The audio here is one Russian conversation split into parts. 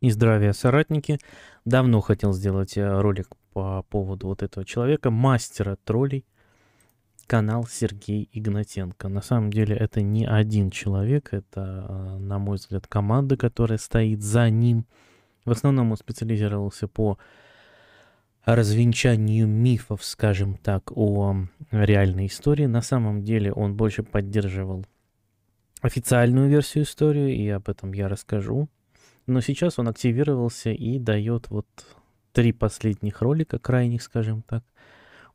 и здравия, соратники. Давно хотел сделать э, ролик по поводу вот этого человека, мастера троллей, канал Сергей Игнатенко. На самом деле это не один человек, это, э, на мой взгляд, команда, которая стоит за ним. В основном он специализировался по развенчанию мифов, скажем так, о реальной истории. На самом деле он больше поддерживал официальную версию истории, и об этом я расскажу но сейчас он активировался и дает вот три последних ролика, крайних, скажем так,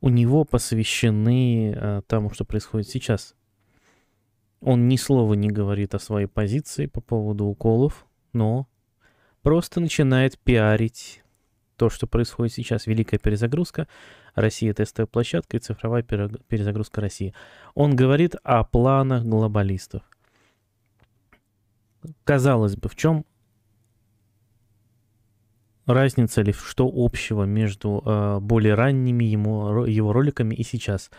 у него посвящены э, тому, что происходит сейчас. Он ни слова не говорит о своей позиции по поводу уколов, но просто начинает пиарить то, что происходит сейчас. Великая перезагрузка. Россия тестовая площадка и цифровая перезагрузка России. Он говорит о планах глобалистов. Казалось бы, в чем разница ли, что общего между э, более ранними ему, его роликами и сейчас.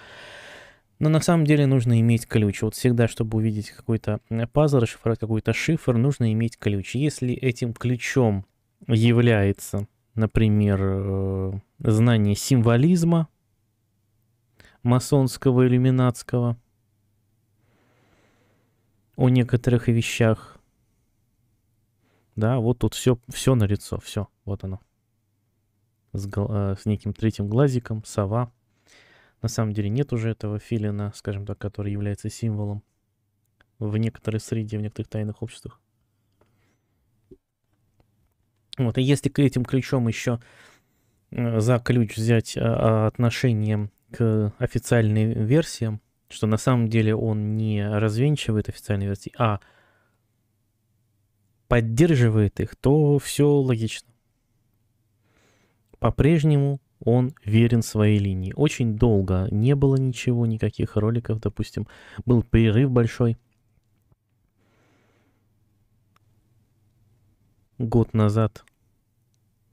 Но на самом деле нужно иметь ключ. Вот всегда, чтобы увидеть какой-то э, пазл, расшифровать какой-то шифр, нужно иметь ключ. Если этим ключом является, например, э, знание символизма масонского, иллюминатского, о некоторых вещах, да, вот тут все, все на лицо, все, вот оно. С, э, с неким третьим глазиком, сова. На самом деле нет уже этого филина, скажем так, который является символом в некоторой среде, в некоторых тайных обществах. Вот, и если к этим ключом еще э, за ключ взять э, а, отношение к официальным версиям, что на самом деле он не развенчивает официальные версии, а поддерживает их, то все логично. По-прежнему он верен своей линии. Очень долго не было ничего, никаких роликов, допустим. Был перерыв большой. Год назад.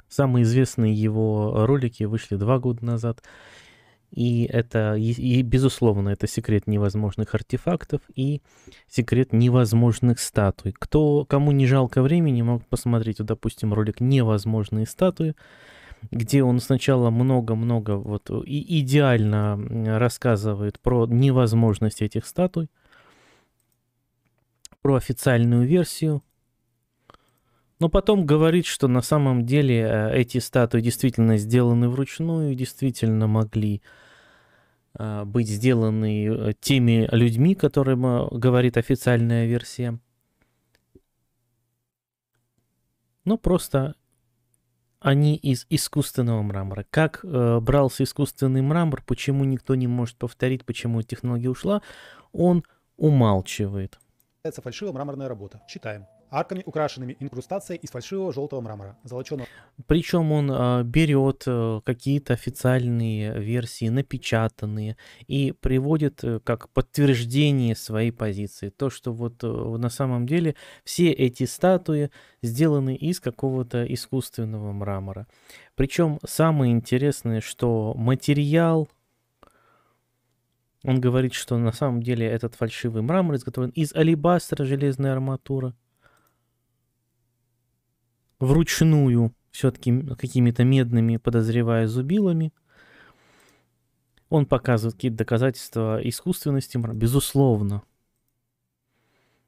Самые известные его ролики вышли два года назад. И это, и, и, безусловно, это секрет невозможных артефактов и секрет невозможных статуй. Кто, кому не жалко времени, мог посмотреть, вот, допустим, ролик «Невозможные статуи», где он сначала много-много вот и идеально рассказывает про невозможность этих статуй, про официальную версию, но потом говорит, что на самом деле э, эти статуи действительно сделаны вручную, действительно могли а, быть сделаны э, теми людьми, которым а, говорит официальная версия. Но просто они из искусственного мрамора. Как э, брался искусственный мрамор, почему никто не может повторить, почему технология ушла, он умалчивает. Это фальшивая мраморная работа. Читаем арками, украшенными инкрустацией из фальшивого желтого мрамора, золоченого. Причем он э, а, берет э, какие-то официальные версии, напечатанные, и приводит э, как подтверждение своей позиции. То, что вот э, на самом деле все эти статуи сделаны из какого-то искусственного мрамора. Причем самое интересное, что материал он говорит, что на самом деле этот фальшивый мрамор изготовлен из алибастра, железной арматуры вручную, все-таки какими-то медными, подозревая зубилами. Он показывает какие-то доказательства искусственности, безусловно.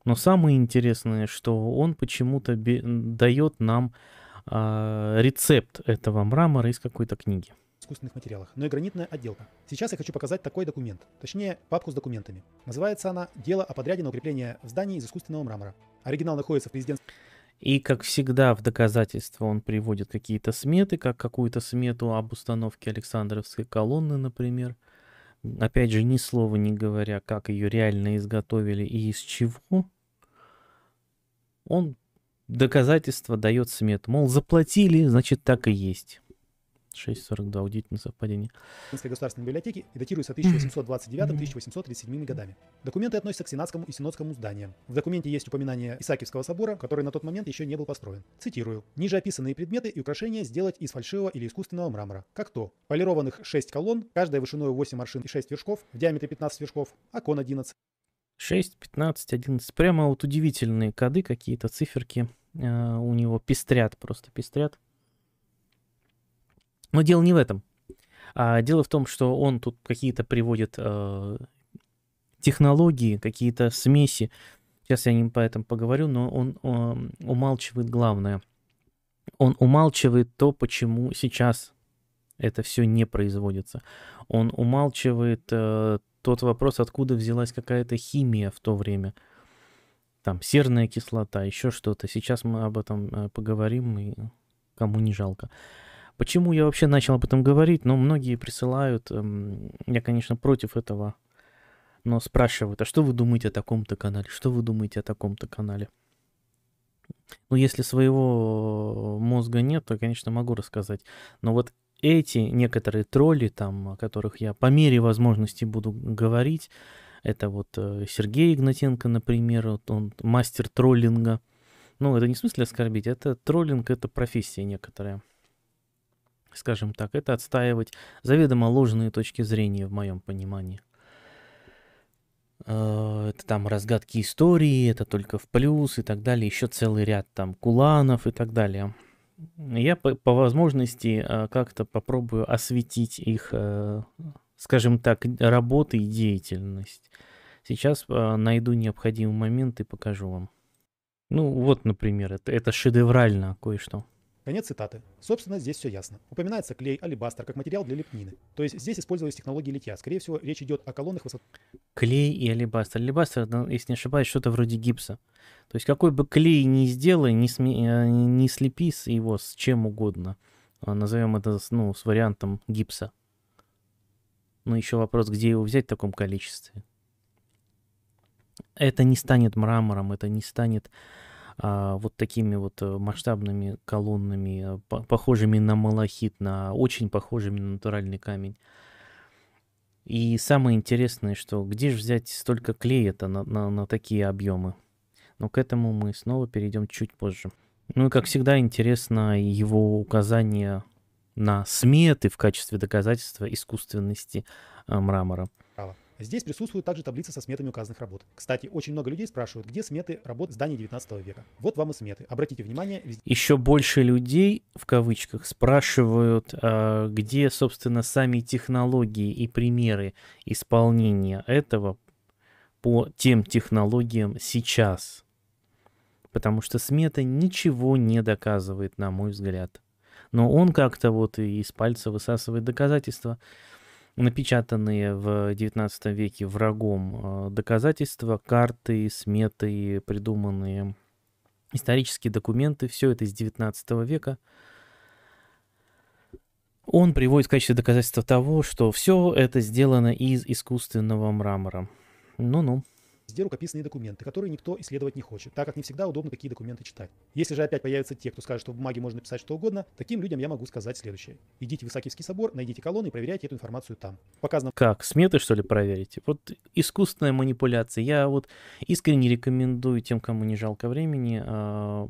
Но самое интересное, что он почему-то дает нам э, рецепт этого мрамора из какой-то книги. Искусственных материалах, но и гранитная отделка. Сейчас я хочу показать такой документ, точнее папку с документами. Называется она «Дело о подряде на укрепление в здании из искусственного мрамора». Оригинал находится в президентстве... И, как всегда, в доказательство он приводит какие-то сметы, как какую-то смету об установке Александровской колонны, например. Опять же, ни слова не говоря, как ее реально изготовили и из чего. Он доказательство дает смету, Мол, заплатили, значит, так и есть. 642, удивительное совпадение. Минской государственной библиотеки и датируется 1829-1837 годами. Документы относятся к Сенатскому и Синодскому зданиям. В документе есть упоминание Исаакиевского собора, который на тот момент еще не был построен. Цитирую. «Ниже описанные предметы и украшения сделать из фальшивого или искусственного мрамора, как то полированных 6 колонн, каждая вышиной 8 аршин и 6 вершков, в диаметре 15 вершков, окон 11». 6, 15, 11. Прямо вот удивительные коды какие-то, циферки э, у него пестрят, просто пестрят. Но дело не в этом. А дело в том, что он тут какие-то приводит э, технологии, какие-то смеси. Сейчас я не по этому поговорю, но он, он эм, умалчивает главное. Он умалчивает то, почему сейчас это все не производится. Он умалчивает э, тот вопрос, откуда взялась какая-то химия в то время. Там серная кислота, еще что-то. Сейчас мы об этом э, поговорим, и кому не жалко. Почему я вообще начал об этом говорить? Ну, многие присылают, эм, я, конечно, против этого, но спрашивают, а что вы думаете о таком-то канале? Что вы думаете о таком-то канале? Ну, если своего мозга нет, то, конечно, могу рассказать. Но вот эти некоторые тролли, там, о которых я по мере возможности буду говорить, это вот э, Сергей Игнатенко, например, вот он мастер троллинга. Ну, это не в смысле оскорбить, это троллинг, это профессия некоторая скажем так, это отстаивать заведомо ложные точки зрения в моем понимании. Э, это там разгадки истории, это только в плюс и так далее, еще целый ряд там куланов и так далее. Я по, по возможности э, как-то попробую осветить их, э, скажем так, работы и деятельность. Сейчас найду необходимый момент и покажу вам. Ну вот, например, это, это шедеврально кое-что. Конец цитаты. Собственно, здесь все ясно. Упоминается клей, алебастер как материал для лепнины. То есть здесь использовались технологии литья. Скорее всего, речь идет о колоннах высот... Клей и алебастер. Алебастер, ну, если не ошибаюсь, что-то вроде гипса. То есть какой бы клей ни сделай, не, сме... Э, не слепи его с чем угодно. А, Назовем это ну, с вариантом гипса. Но еще вопрос, где его взять в таком количестве. Это не станет мрамором, это не станет а, вот такими вот э, масштабными колоннами, похожими на малахит, на очень похожими на натуральный камень. И самое интересное, что где же взять столько клея-то на, на, на такие объемы? Но к этому мы снова перейдем чуть позже. Ну и, как всегда, интересно его указание на сметы в качестве доказательства искусственности а, мрамора. Здесь присутствует также таблица со сметами указанных работ. Кстати, очень много людей спрашивают, где сметы работ зданий 19 века. Вот вам и сметы. Обратите внимание. Везде... Еще больше людей, в кавычках, спрашивают, а, где, собственно, сами технологии и примеры исполнения этого по тем технологиям сейчас. Потому что смета ничего не доказывает, на мой взгляд. Но он как-то вот и из пальца высасывает доказательства напечатанные в XIX веке врагом э, доказательства, карты, сметы, придуманные исторические документы, все это из XIX века. Он приводит в качестве доказательства того, что все это сделано из искусственного мрамора. Ну-ну везде рукописные документы, которые никто исследовать не хочет, так как не всегда удобно такие документы читать. Если же опять появятся те, кто скажет, что в бумаге можно писать что угодно, таким людям я могу сказать следующее. Идите в Исаакиевский собор, найдите колонны и проверяйте эту информацию там. Показано... Как? Сметы, что ли, проверите? Вот искусственная манипуляция. Я вот искренне рекомендую тем, кому не жалко времени, а,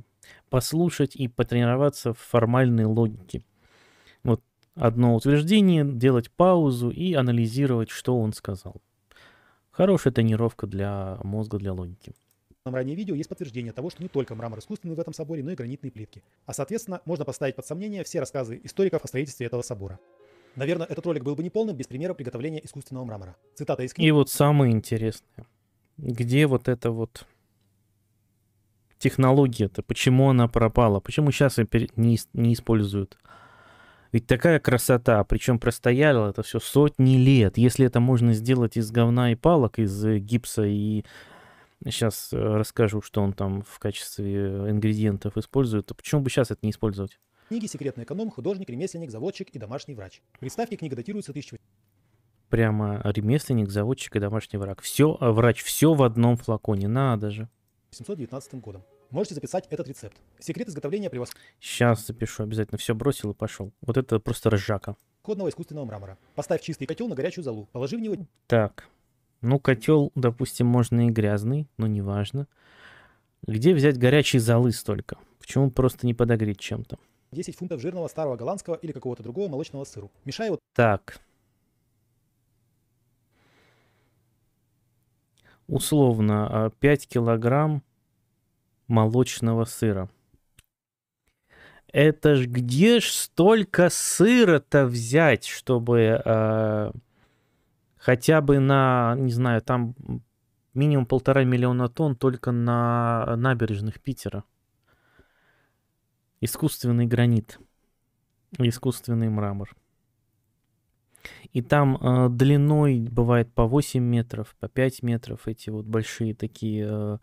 послушать и потренироваться в формальной логике. Вот одно утверждение, делать паузу и анализировать, что он сказал. Хорошая тренировка для мозга, для логики. На ранее видео есть подтверждение того, что не только мрамор искусственный в этом соборе, но и гранитные плитки. А соответственно, можно поставить под сомнение все рассказы историков о строительстве этого собора. Наверное, этот ролик был бы неполным без примера приготовления искусственного мрамора. Цитата из книги. И вот самое интересное. Где вот эта вот технология-то? Почему она пропала? Почему сейчас ее не, не используют? Ведь такая красота, причем простояла это все сотни лет. Если это можно сделать из говна и палок, из э, гипса и... Сейчас э, расскажу, что он там в качестве э, ингредиентов использует. Почему бы сейчас это не использовать? Книги «Секретный эконом», «Художник», «Ремесленник», «Заводчик» и «Домашний врач». Представьте, книга датируется 1800 прямо ремесленник, заводчик и домашний враг. Все, а врач, все в одном флаконе, надо же. 719 годом можете записать этот рецепт. Секрет изготовления превосходного... Сейчас запишу обязательно. Все бросил и пошел. Вот это просто ржака. Кодного искусственного мрамора. Поставь чистый котел на горячую залу. Положи в него... Так. Ну, котел, допустим, можно и грязный, но неважно. Где взять горячие залы столько? Почему просто не подогреть чем-то? 10 фунтов жирного старого голландского или какого-то другого молочного сыру. Мешай вот... Так. Условно, 5 а, килограмм молочного сыра. Это ж где ж столько сыра-то взять, чтобы э, хотя бы на, не знаю, там минимум полтора миллиона тонн только на набережных Питера. Искусственный гранит, искусственный мрамор. И там э, длиной бывает по 8 метров, по 5 метров эти вот большие такие э,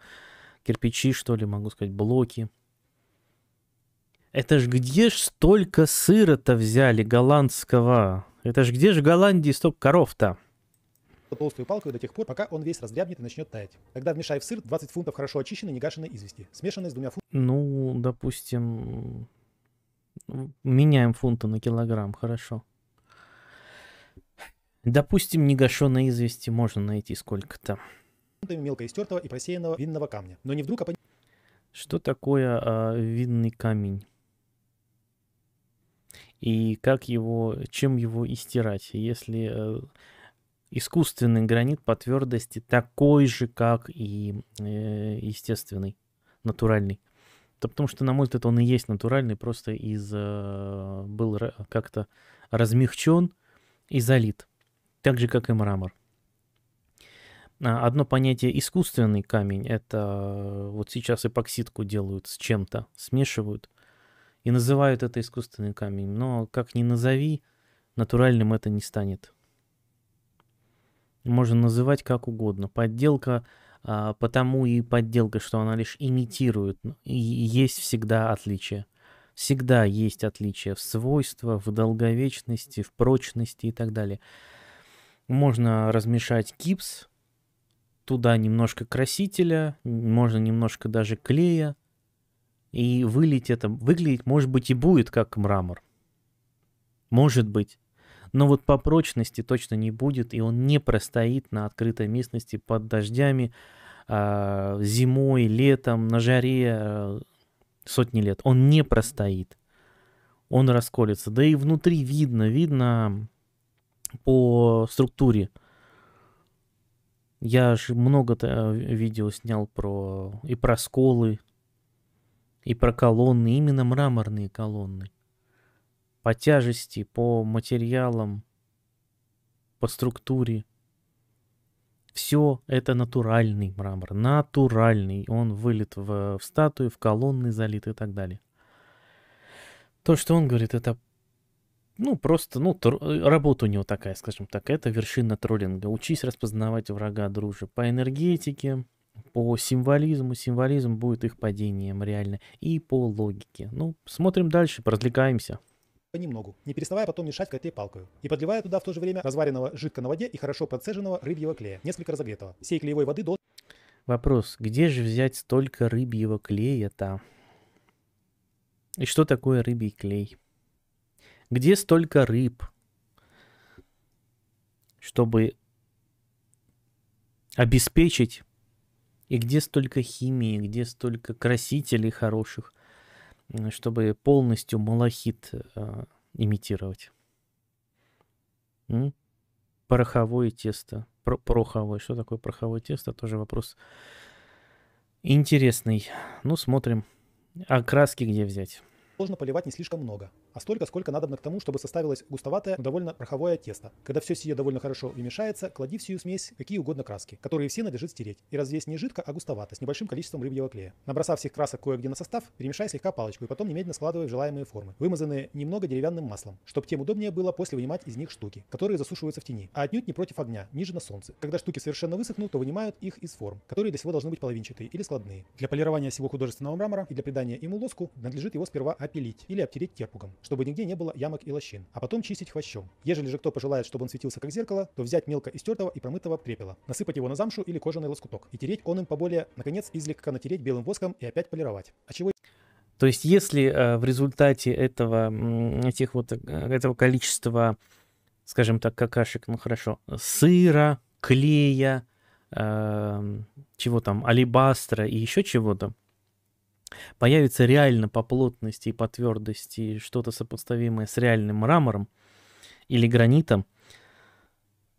кирпичи, что ли, могу сказать, блоки. Это ж где ж столько сыра-то взяли голландского? Это ж где ж в Голландии столько коров-то? толстую палку до тех пор, пока он весь раздрябнет и начнет таять. Тогда вмешай в сыр 20 фунтов хорошо очищенной негашенной извести, смешанной с двумя фунтами. Ну, допустим, меняем фунты на килограмм, хорошо. Допустим, негашенной извести можно найти сколько-то мелко истертого и просеянного винного камня. Но не вдруг, а... Что такое а, винный камень? И как его, чем его истирать, если а, искусственный гранит по твердости такой же, как и э, естественный, натуральный? Да потому что, на мой взгляд, он и есть натуральный, просто из э, был как-то размягчен и залит. Так же, как и мрамор. А, одно понятие искусственный камень. Это э, вот сейчас эпоксидку делают с чем-то, смешивают и называют это искусственный камень. Но как ни назови, натуральным это не станет. Можно называть как угодно. Подделка а, потому и подделка, что она лишь имитирует. И есть всегда отличие. Всегда есть отличие в свойствах, в долговечности, в прочности и так далее. Можно размешать гипс, Туда немножко красителя, можно немножко даже клея. И вылить это, выглядеть, может быть, и будет как мрамор. Может быть. Но вот по прочности точно не будет, и он не простоит на открытой местности под дождями, а, зимой, летом, на жаре а, сотни лет. Он не простоит. Он расколется. Да и внутри видно, видно по структуре я же много а, видео снял про и про сколы, и про колонны, именно мраморные колонны. По тяжести, по материалам, по структуре. Все это натуральный мрамор, натуральный. Он вылет в, в статую, в колонны залит и так далее. То, что он говорит, это ну, просто, ну, тр... Э, работа у него такая, скажем так, это вершина троллинга. Учись распознавать врага, друже, по энергетике, по символизму. Символизм будет их падением, реально. И по логике. Ну, смотрим дальше, развлекаемся понемногу, не переставая потом мешать этой палкой. и подливая туда в то же время разваренного жидко на воде и хорошо процеженного рыбьего клея, несколько разогретого. Всей клеевой воды до... Вопрос, где же взять столько рыбьего клея-то? И что такое рыбий клей? Где столько рыб, чтобы обеспечить, и где столько химии, где столько красителей хороших, чтобы полностью малахит э, имитировать. М? Пороховое тесто. Про пороховое. Что такое пороховое тесто? Тоже вопрос интересный. Ну, смотрим. А краски где взять? Можно поливать не слишком много а столько, сколько надобно к тому, чтобы составилось густоватое, но довольно пороховое тесто. Когда все сие довольно хорошо вымешается, клади в сию смесь какие угодно краски, которые все надлежит стереть, и развесь не жидко, а густовато, с небольшим количеством рыбьего клея. Набросав всех красок кое-где на состав, перемешай слегка палочку и потом немедленно складывай в желаемые формы, вымазанные немного деревянным маслом, чтобы тем удобнее было после вынимать из них штуки, которые засушиваются в тени, а отнюдь не против огня, ниже на солнце. Когда штуки совершенно высохнут, то вынимают их из форм, которые до сего должны быть половинчатые или складные. Для полирования всего художественного мрамора и для придания ему лоску надлежит его сперва опилить или обтереть терпугом чтобы нигде не было ямок и лощин, а потом чистить хвощом. Ежели же кто пожелает, чтобы он светился как зеркало, то взять мелко истертого и промытого препела, насыпать его на замшу или кожаный лоскуток, и тереть он им поболее, наконец, излегка натереть белым воском и опять полировать. А чего то есть, если э, в результате этого, этих вот, э, этого количества, скажем так, какашек, ну хорошо, сыра, клея, э, чего там, алибастра и еще чего-то, появится реально по плотности и по твердости что-то сопоставимое с реальным мрамором или гранитом,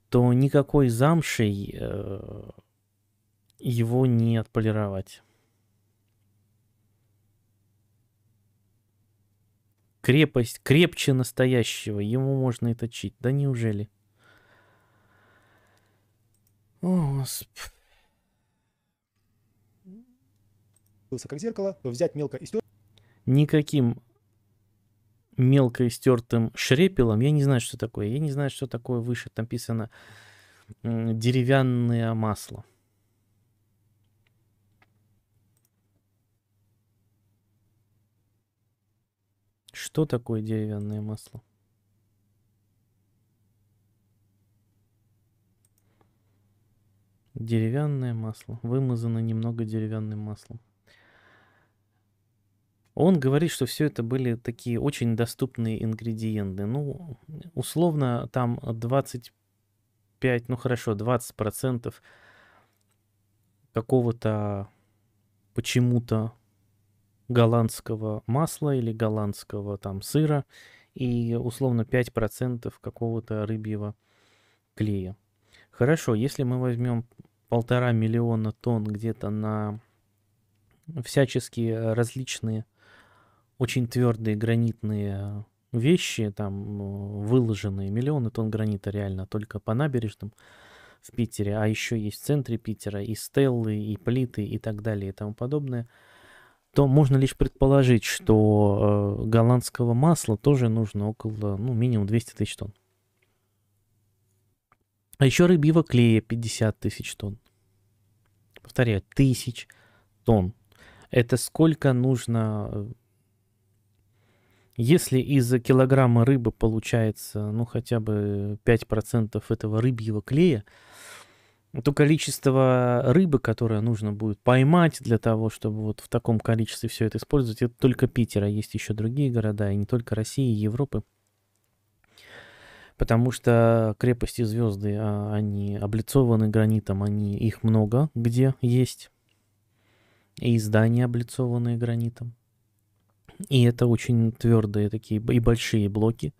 то никакой замшей э, его не отполировать. Крепость крепче настоящего, ему можно и точить. Да неужели? О, Господи. как зеркало, то взять мелко и стер... Никаким мелко истертым шрепелом, я не знаю, что такое. Я не знаю, что такое выше. Там написано деревянное масло. Что такое деревянное масло? Деревянное масло. Вымазано немного деревянным маслом. Он говорит, что все это были такие очень доступные ингредиенты. Ну, условно, там 25, ну хорошо, 20% какого-то почему-то голландского масла или голландского там сыра и условно 5% какого-то рыбьего клея. Хорошо, если мы возьмем полтора миллиона тонн где-то на всяческие различные очень твердые гранитные вещи, там э, выложенные миллионы тонн гранита реально только по набережным в Питере, а еще есть в центре Питера и стеллы, и плиты, и так далее, и тому подобное, то можно лишь предположить, что э, голландского масла тоже нужно около, ну, минимум 200 тысяч тонн. А еще рыбьего клея 50 тысяч тонн. Повторяю, тысяч тонн. Это сколько нужно э, если из килограмма рыбы получается, ну, хотя бы 5% этого рыбьего клея, то количество рыбы, которое нужно будет поймать для того, чтобы вот в таком количестве все это использовать, это только Питер, а есть еще другие города, и не только России, и Европы. Потому что крепости звезды, а, они облицованы гранитом, они, их много где есть. И здания облицованные гранитом и это очень твердые такие и большие блоки,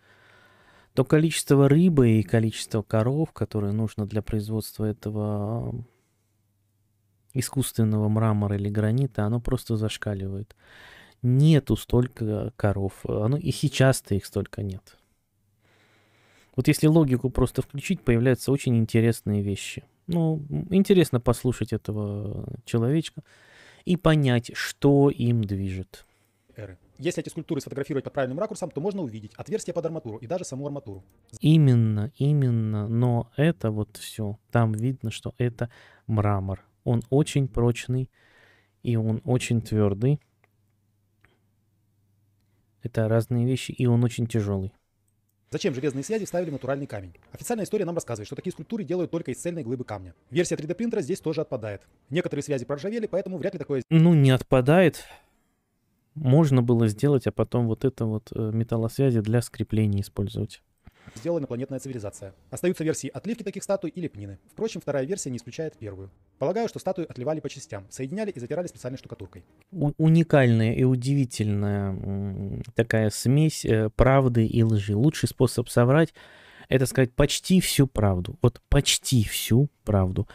то количество рыбы и количество коров, которые нужно для производства этого искусственного мрамора или гранита, оно просто зашкаливает. Нету столько коров. Оно, и сейчас-то их столько нет. Вот если логику просто включить, появляются очень интересные вещи. Ну, интересно послушать этого человечка и понять, что им движет. Эры если эти скульптуры сфотографировать под правильным ракурсом, то можно увидеть отверстие под арматуру и даже саму арматуру. Именно, именно, но это вот все, там видно, что это мрамор. Он очень прочный и он очень твердый. Это разные вещи, и он очень тяжелый. Зачем железные связи вставили в натуральный камень? Официальная история нам рассказывает, что такие скульптуры делают только из цельной глыбы камня. Версия 3D принтера здесь тоже отпадает. Некоторые связи проржавели, поэтому вряд ли такое... Ну, не отпадает можно было сделать, а потом вот это вот э, металлосвязи для скрепления использовать. Сделала планетная цивилизация. Остаются версии отливки таких статуй или лепнины. Впрочем, вторая версия не исключает первую. Полагаю, что статуи отливали по частям, соединяли и затирали специальной штукатуркой. У- уникальная и удивительная такая смесь э, правды и лжи. Лучший способ соврать — это сказать почти всю правду. Вот почти всю правду.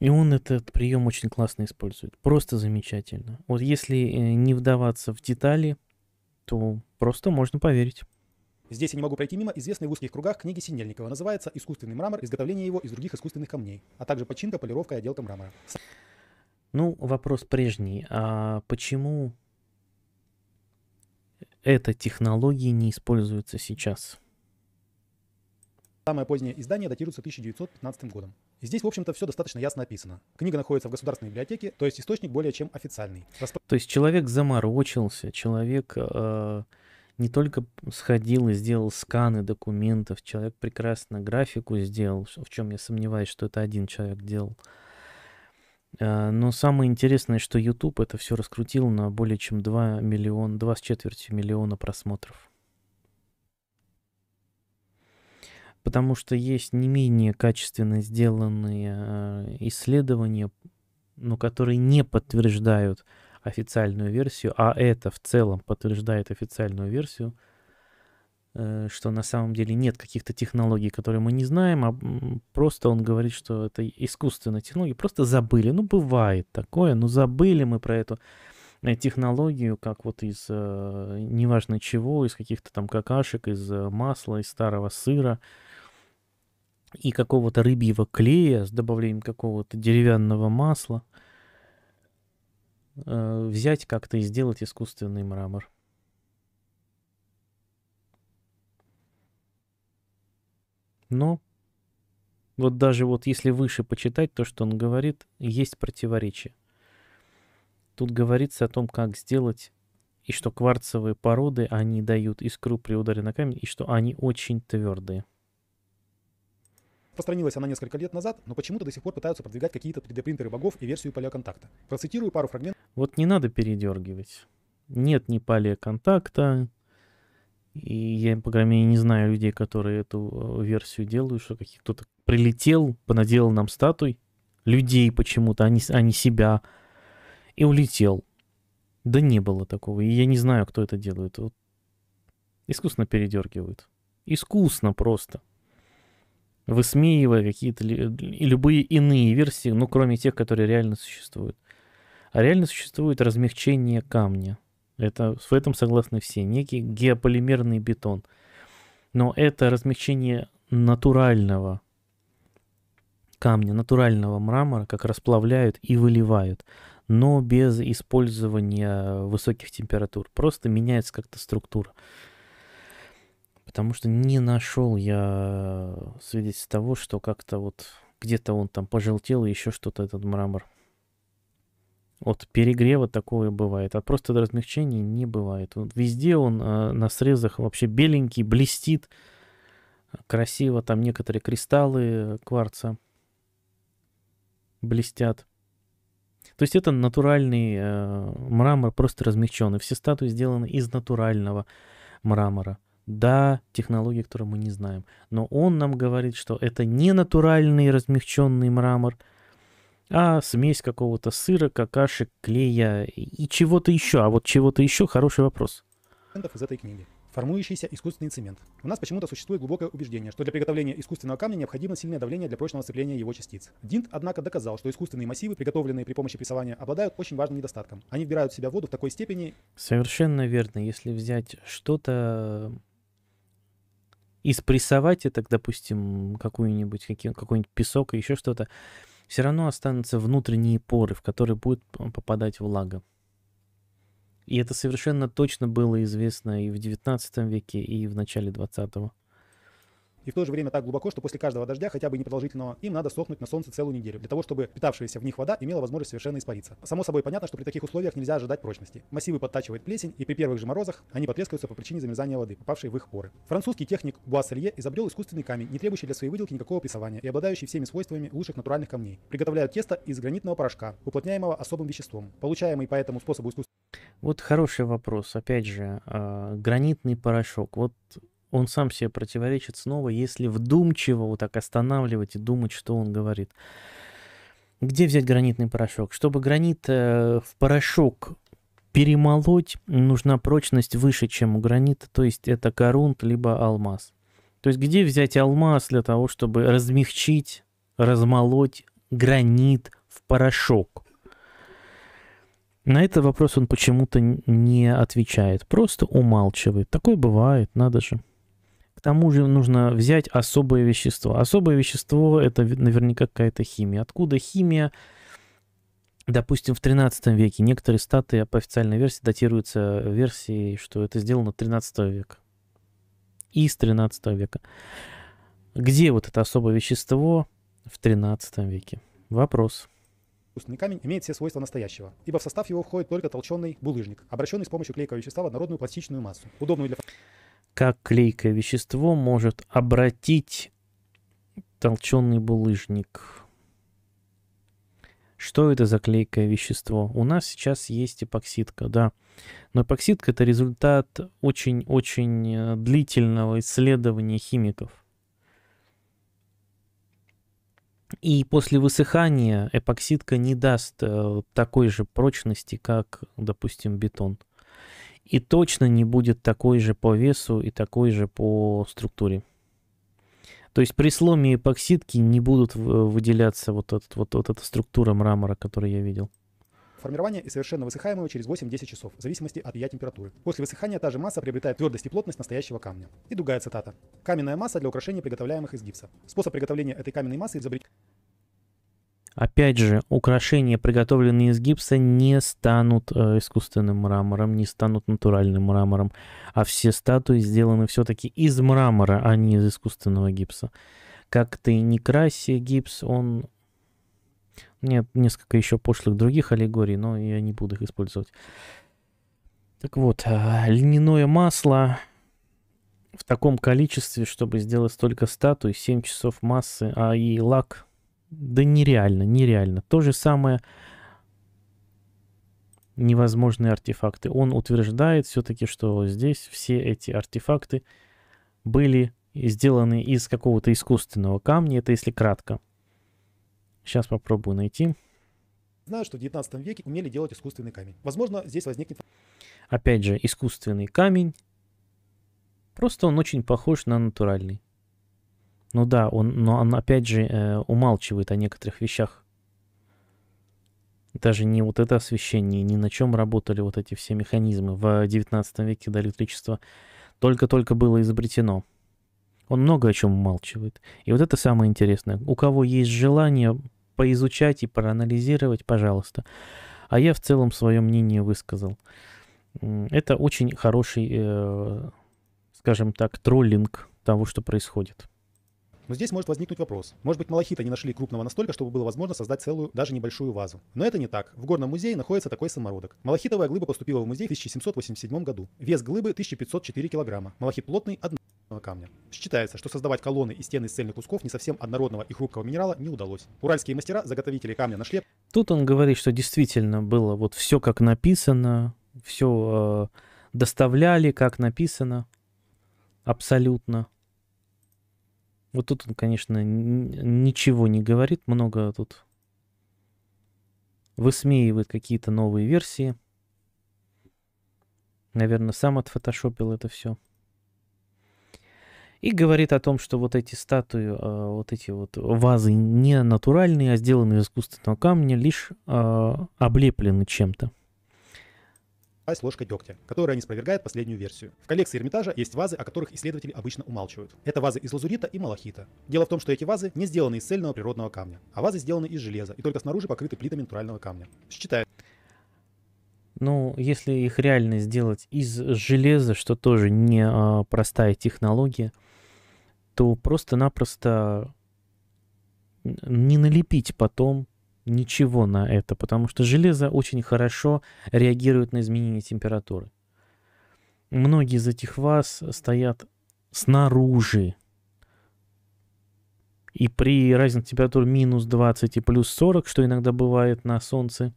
И он этот прием очень классно использует. Просто замечательно. Вот если э, не вдаваться в детали, то просто можно поверить. Здесь я не могу пройти мимо известной в узких кругах книги Синельникова. Называется «Искусственный мрамор. Изготовление его из других искусственных камней», а также починка, полировка и отделка мрамора. Ну, вопрос прежний. А почему эта технология не используется сейчас? Самое позднее издание датируется 1915 годом. И здесь, в общем-то, все достаточно ясно описано. Книга находится в государственной библиотеке, то есть источник более чем официальный. Распро... То есть человек заморочился, человек э, не только сходил и сделал сканы документов, человек прекрасно графику сделал, в чем я сомневаюсь, что это один человек делал. Э, но самое интересное, что YouTube это все раскрутил на более чем 2 миллиона, 2 с четвертью миллиона просмотров. потому что есть не менее качественно сделанные э, исследования, но которые не подтверждают официальную версию, а это в целом подтверждает официальную версию, э, что на самом деле нет каких-то технологий, которые мы не знаем, а просто он говорит, что это искусственная технология, просто забыли. Ну, бывает такое, но забыли мы про эту э, технологию, как вот из неважно чего, из каких-то там какашек, из масла, из старого сыра, и какого-то рыбьего клея с добавлением какого-то деревянного масла э, взять как-то и сделать искусственный мрамор. Но вот даже вот если выше почитать то, что он говорит, есть противоречие. Тут говорится о том, как сделать, и что кварцевые породы, они дают искру при ударе на камень, и что они очень твердые. Распространилась она несколько лет назад, но почему-то до сих пор пытаются продвигать какие-то 3D-принтеры богов и версию палеоконтакта. Процитирую пару фрагментов. Вот не надо передергивать. Нет ни палеоконтакта, и я, по крайней мере, не знаю людей, которые эту э, версию делают, что кто-то прилетел, понаделал нам статуй, людей почему-то, а не, а не себя, и улетел. Да не было такого. И я не знаю, кто это делает. Вот. Искусно передергивают. Искусно просто высмеивая какие-то и любые иные версии, ну, кроме тех, которые реально существуют. А реально существует размягчение камня. Это, в этом согласны все. Некий геополимерный бетон. Но это размягчение натурального камня, натурального мрамора, как расплавляют и выливают, но без использования высоких температур. Просто меняется как-то структура. Потому что не нашел я э, свидетельств того, что как-то вот где-то он там пожелтел и еще что-то этот мрамор. Вот перегрева такое бывает, а просто до размягчения не бывает. Везде он э, на срезах вообще беленький, блестит, красиво, там некоторые кристаллы э, кварца блестят. То есть это натуральный э, мрамор, просто размягченный. Все статуи сделаны из натурального мрамора. Да, технологии, которые мы не знаем. Но он нам говорит, что это не натуральный размягченный мрамор, а смесь какого-то сыра, какашек, клея и чего-то еще. А вот чего-то еще хороший вопрос. Из этой книги формующийся искусственный цемент. У нас почему-то существует глубокое убеждение, что для приготовления искусственного камня необходимо сильное давление для прочного сцепления его частиц. Динт, однако, доказал, что искусственные массивы, приготовленные при помощи прессования, обладают очень важным недостатком. Они вбирают в себя воду в такой степени... Совершенно верно. Если взять что-то и спрессовать это, допустим, какую-нибудь, какой-нибудь песок и еще что-то, все равно останутся внутренние поры, в которые будет э, попадать влага. И это совершенно точно было известно и в XIX веке, и в начале 20-го и в то же время так глубоко, что после каждого дождя, хотя бы непродолжительного, им надо сохнуть на солнце целую неделю, для того, чтобы питавшаяся в них вода имела возможность совершенно испариться. Само собой понятно, что при таких условиях нельзя ожидать прочности. Массивы подтачивают плесень, и при первых же морозах они потрескаются по причине замерзания воды, попавшей в их поры. Французский техник Буасселье изобрел искусственный камень, не требующий для своей выделки никакого прессования и обладающий всеми свойствами лучших натуральных камней. Приготовляют тесто из гранитного порошка, уплотняемого особым веществом. Получаемый по этому способу искусственный вот хороший вопрос, опять же, а, гранитный порошок. Вот он сам себе противоречит снова, если вдумчиво вот так останавливать и думать, что он говорит. Где взять гранитный порошок? Чтобы гранит э, в порошок перемолоть, нужна прочность выше, чем у гранита, то есть это корунт либо алмаз. То есть где взять алмаз для того, чтобы размягчить, размолоть гранит в порошок? На этот вопрос он почему-то не отвечает, просто умалчивает. Такое бывает, надо же. К тому же нужно взять особое вещество. Особое вещество это наверняка какая-то химия. Откуда химия? Допустим, в 13 веке некоторые статы по официальной версии датируются версией, что это сделано 13 века. Из 13 века. Где вот это особое вещество в 13 веке? Вопрос. Искусственный камень имеет все свойства настоящего, ибо в состав его входит только толченый булыжник, обращенный с помощью клейкого вещества в однородную пластичную массу, удобную для как клейкое вещество может обратить толченый булыжник. Что это за клейкое вещество? У нас сейчас есть эпоксидка, да. Но эпоксидка — это результат очень-очень э, длительного исследования химиков. И после высыхания эпоксидка не даст э, такой же прочности, как, допустим, бетон и точно не будет такой же по весу и такой же по структуре. То есть при сломе эпоксидки не будут выделяться вот, этот, вот, вот эта структура мрамора, которую я видел. Формирование и совершенно высыхаемого через 8-10 часов, в зависимости от ее температуры. После высыхания та же масса приобретает твердость и плотность настоящего камня. И другая цитата. Каменная масса для украшения приготовляемых из гипса. Способ приготовления этой каменной массы изобрет... Опять же, украшения, приготовленные из гипса, не станут э, искусственным мрамором, не станут натуральным мрамором, а все статуи сделаны все-таки из мрамора, а не из искусственного гипса. Как ты не краси гипс, он... Нет, несколько еще пошлых других аллегорий, но я не буду их использовать. Так вот, э, льняное масло в таком количестве, чтобы сделать столько статуй, 7 часов массы, а и лак да нереально, нереально. То же самое невозможные артефакты. Он утверждает все-таки, что здесь все эти артефакты были сделаны из какого-то искусственного камня. Это если кратко. Сейчас попробую найти. Знаю, что в 19 веке умели делать искусственный камень. Возможно, здесь возникнет... Опять же, искусственный камень. Просто он очень похож на натуральный. Ну да, он, но он опять же э, умалчивает о некоторых вещах. Даже не вот это освещение, ни на чем работали вот эти все механизмы в 19 веке, до электричества только-только было изобретено. Он много о чем умалчивает. И вот это самое интересное. У кого есть желание поизучать и проанализировать, пожалуйста. А я в целом свое мнение высказал. Это очень хороший, э, скажем так, троллинг того, что происходит. Но здесь может возникнуть вопрос. Может быть, малахита не нашли крупного настолько, чтобы было возможно создать целую, даже небольшую вазу. Но это не так. В горном музее находится такой самородок. Малахитовая глыба поступила в музей в 1787 году. Вес глыбы 1504 килограмма. Малахит плотный, одно камня. Считается, что создавать колонны и стены из цельных кусков не совсем однородного и хрупкого минерала не удалось. Уральские мастера, заготовители камня нашли. Тут он говорит, что действительно было вот все как написано, все э, доставляли как написано, абсолютно. Вот тут он, конечно, ничего не говорит, много тут высмеивает какие-то новые версии. Наверное, сам отфотошопил это все. И говорит о том, что вот эти статуи, а, вот эти вот вазы не натуральные, а сделаны из искусственного камня, лишь а, облеплены чем-то а с ложкой дегтя, которая не спровергает последнюю версию. В коллекции Эрмитажа есть вазы, о которых исследователи обычно умалчивают. Это вазы из лазурита и малахита. Дело в том, что эти вазы не сделаны из цельного природного камня, а вазы сделаны из железа и только снаружи покрыты плитами натурального камня. Считает. Ну, если их реально сделать из железа, что тоже не а, простая технология, то просто-напросто не налепить потом ничего на это, потому что железо очень хорошо реагирует на изменение температуры. Многие из этих ваз стоят снаружи. И при разнице температур минус 20 и плюс 40, что иногда бывает на солнце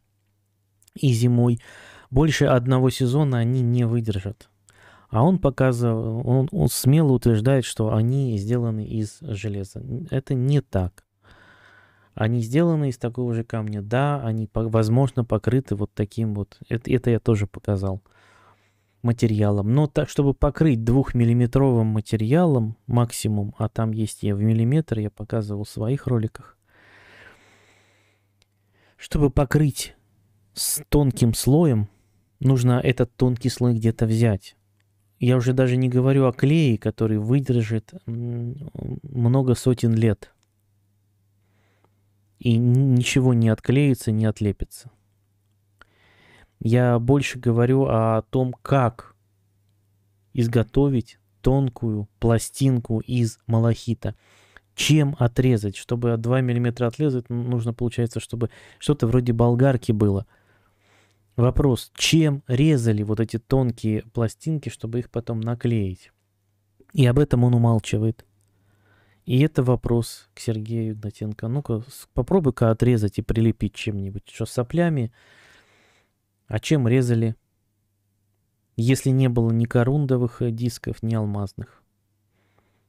и зимой, больше одного сезона они не выдержат. А он показывал, он, он смело утверждает, что они сделаны из железа. Это не так. Они сделаны из такого же камня. Да, они, возможно, покрыты вот таким вот. Это, это я тоже показал материалом. Но так, чтобы покрыть двухмиллиметровым материалом максимум, а там есть я в миллиметр, я показывал в своих роликах, чтобы покрыть с тонким слоем, нужно этот тонкий слой где-то взять. Я уже даже не говорю о клее, который выдержит много сотен лет и ничего не отклеится, не отлепится. Я больше говорю о том, как изготовить тонкую пластинку из малахита. Чем отрезать? Чтобы 2 мм отрезать, нужно, получается, чтобы что-то вроде болгарки было. Вопрос, чем резали вот эти тонкие пластинки, чтобы их потом наклеить? И об этом он умалчивает. И это вопрос к Сергею Игнатенко. А ну-ка, попробуй-ка отрезать и прилепить чем-нибудь. Что, соплями? А чем резали? Если не было ни корундовых э, дисков, ни алмазных.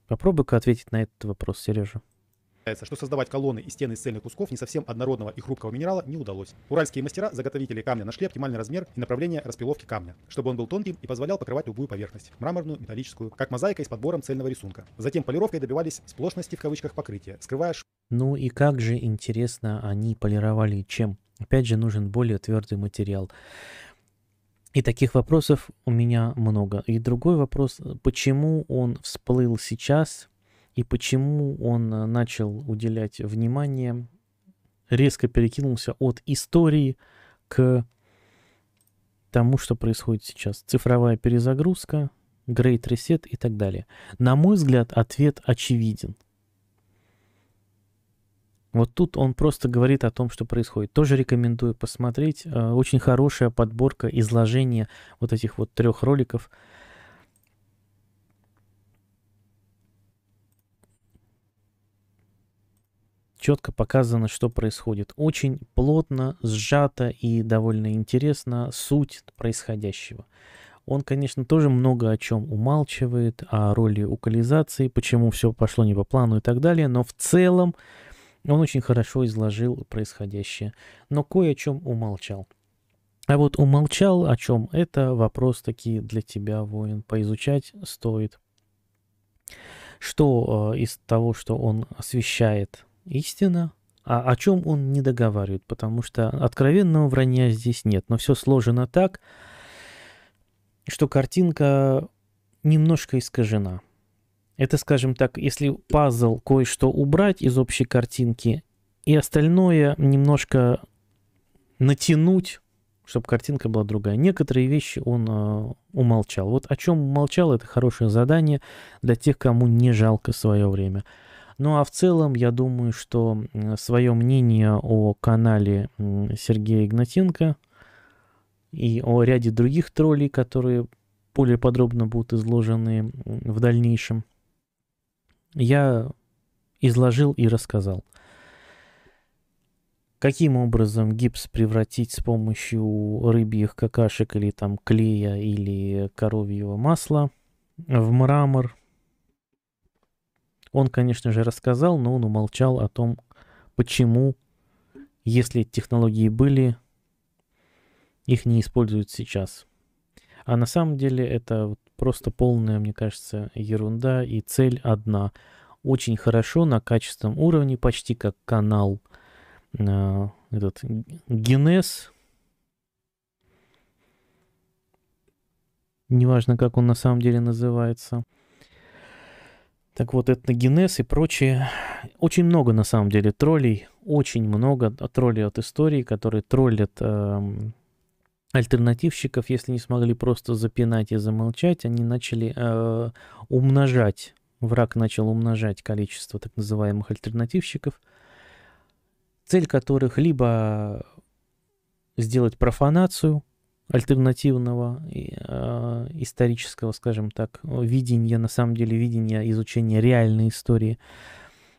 Попробуй-ка ответить на этот вопрос, Сережа что создавать колонны и стены из цельных кусков не совсем однородного и хрупкого минерала не удалось. Уральские мастера, заготовители камня, нашли оптимальный размер и направление распиловки камня, чтобы он был тонким и позволял покрывать любую поверхность – мраморную, металлическую, как мозаика с подбором цельного рисунка. Затем полировкой добивались сплошности в кавычках покрытия, скрывая Ну и как же интересно они полировали чем? Опять же нужен более твердый материал. И таких вопросов у меня много. И другой вопрос, почему он всплыл сейчас – и почему он э, начал уделять внимание, резко перекинулся от истории к тому, что происходит сейчас. Цифровая перезагрузка, Great Reset и так далее. На мой взгляд, ответ очевиден. Вот тут он просто говорит о том, что происходит. Тоже рекомендую посмотреть. Э, очень хорошая подборка, изложение вот этих вот трех роликов. четко показано, что происходит. Очень плотно, сжато и довольно интересно суть происходящего. Он, конечно, тоже много о чем умалчивает, о роли укализации, почему все пошло не по плану и так далее, но в целом он очень хорошо изложил происходящее, но кое о чем умолчал. А вот умолчал о чем это вопрос таки для тебя, воин, поизучать стоит. Что э, из того, что он освещает истина, а о чем он не договаривает, потому что откровенного вранья здесь нет. Но все сложено так, что картинка немножко искажена. Это, скажем так, если пазл кое-что убрать из общей картинки и остальное немножко натянуть, чтобы картинка была другая. Некоторые вещи он э, умолчал. Вот о чем умолчал, это хорошее задание для тех, кому не жалко свое время. Ну а в целом, я думаю, что свое мнение о канале Сергея Игнатенко и о ряде других троллей, которые более подробно будут изложены в дальнейшем, я изложил и рассказал. Каким образом гипс превратить с помощью рыбьих какашек или там клея или коровьего масла в мрамор – он, конечно же, рассказал, но он умолчал о том, почему, если технологии были, их не используют сейчас. А на самом деле это просто полная, мне кажется, ерунда и цель одна. Очень хорошо на качественном уровне, почти как канал э, этот Генес. Неважно, как он на самом деле называется. Так вот, этногенез и прочее. Очень много, на самом деле, троллей. Очень много троллей от истории, которые троллят э, альтернативщиков, если не смогли просто запинать и замолчать, они начали э, умножать. Враг начал умножать количество так называемых альтернативщиков, цель которых либо сделать профанацию – альтернативного э, исторического, скажем так, видения, на самом деле видения изучения реальной истории,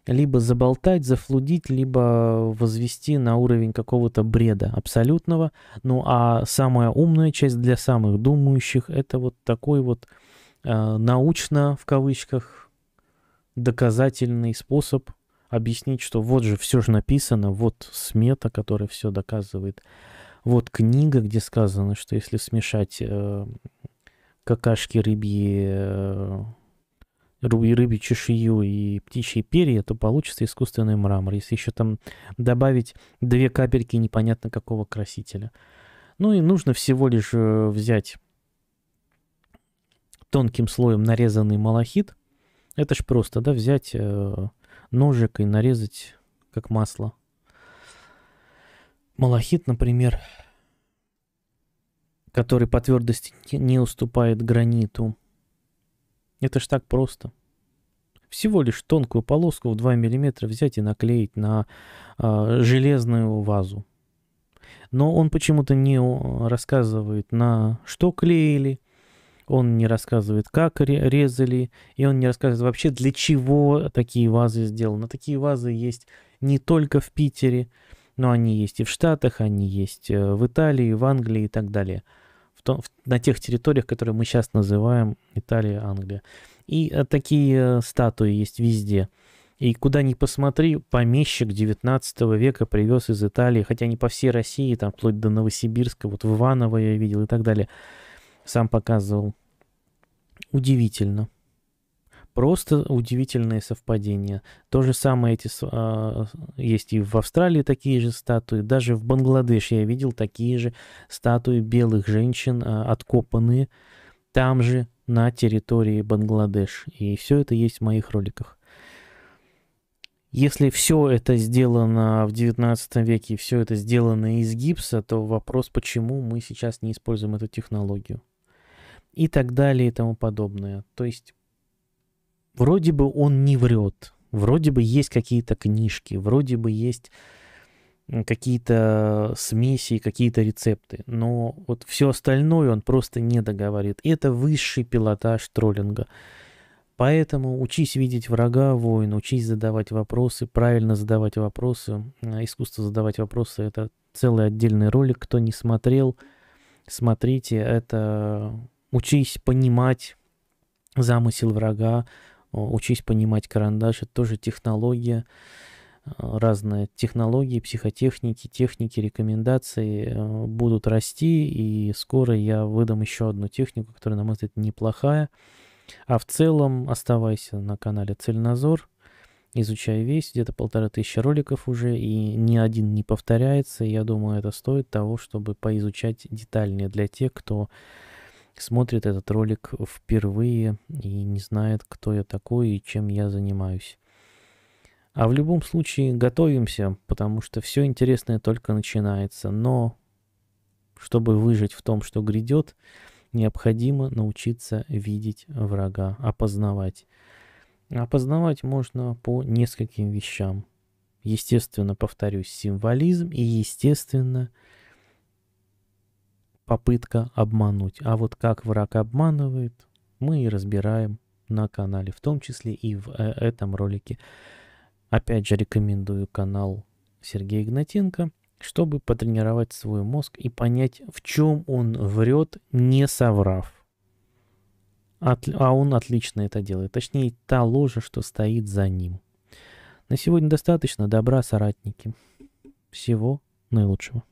либо заболтать, зафлудить, либо возвести на уровень какого-то бреда абсолютного. Ну а самая умная часть для самых думающих это вот такой вот э, научно, в кавычках, доказательный способ объяснить, что вот же все же написано, вот смета, которая все доказывает. Вот книга, где сказано, что если смешать э, какашки рыбьи, э, рыбью, рыбью чешую и птичьи перья, то получится искусственный мрамор. Если еще там добавить две капельки непонятно какого красителя. Ну и нужно всего лишь э, взять тонким слоем нарезанный малахит. Это ж просто, да, взять э, ножик и нарезать как масло малахит, например, который по твердости не уступает граниту. Это ж так просто. Всего лишь тонкую полоску в 2 мм взять и наклеить на э, железную вазу. Но он почему-то не рассказывает, на что клеили, он не рассказывает, как резали, и он не рассказывает вообще, для чего такие вазы сделаны. Такие вазы есть не только в Питере – но они есть и в Штатах, они есть э, в Италии, в Англии и так далее. В том, в, на тех территориях, которые мы сейчас называем Италия, Англия. И а, такие э, статуи есть везде. И куда ни посмотри, помещик 19 века привез из Италии, хотя не по всей России, там вплоть до Новосибирска, вот в Иваново я видел и так далее. Сам показывал. Удивительно. Просто удивительные совпадения. То же самое эти, э, есть и в Австралии такие же статуи, даже в Бангладеш я видел такие же статуи белых женщин, э, откопанные там же, на территории Бангладеш. И все это есть в моих роликах. Если все это сделано в 19 веке, все это сделано из гипса, то вопрос, почему мы сейчас не используем эту технологию. И так далее и тому подобное. То есть вроде бы он не врет, вроде бы есть какие-то книжки, вроде бы есть какие-то смеси, какие-то рецепты, но вот все остальное он просто не договорит. Это высший пилотаж троллинга. Поэтому учись видеть врага, воин, учись задавать вопросы, правильно задавать вопросы. Искусство задавать вопросы — это целый отдельный ролик. Кто не смотрел, смотрите. Это учись понимать замысел врага, учись понимать карандаш, это тоже технология, э, разные технологии, психотехники, техники, рекомендации э, будут расти, и скоро я выдам еще одну технику, которая, на мой взгляд, неплохая. А в целом оставайся на канале Цельнозор, изучай весь, где-то полтора тысячи роликов уже, и ни один не повторяется, я думаю, это стоит того, чтобы поизучать детальнее для тех, кто смотрит этот ролик впервые и не знает, кто я такой и чем я занимаюсь. А в любом случае готовимся, потому что все интересное только начинается. Но чтобы выжить в том, что грядет, необходимо научиться видеть врага, опознавать. Опознавать можно по нескольким вещам. Естественно, повторюсь, символизм и, естественно, попытка обмануть. А вот как враг обманывает, мы и разбираем на канале, в том числе и в э, этом ролике. Опять же рекомендую канал Сергея Игнатенко, чтобы потренировать свой мозг и понять, в чем он врет, не соврав. От, а он отлично это делает, точнее та ложа, что стоит за ним. На сегодня достаточно. Добра, соратники. Всего наилучшего.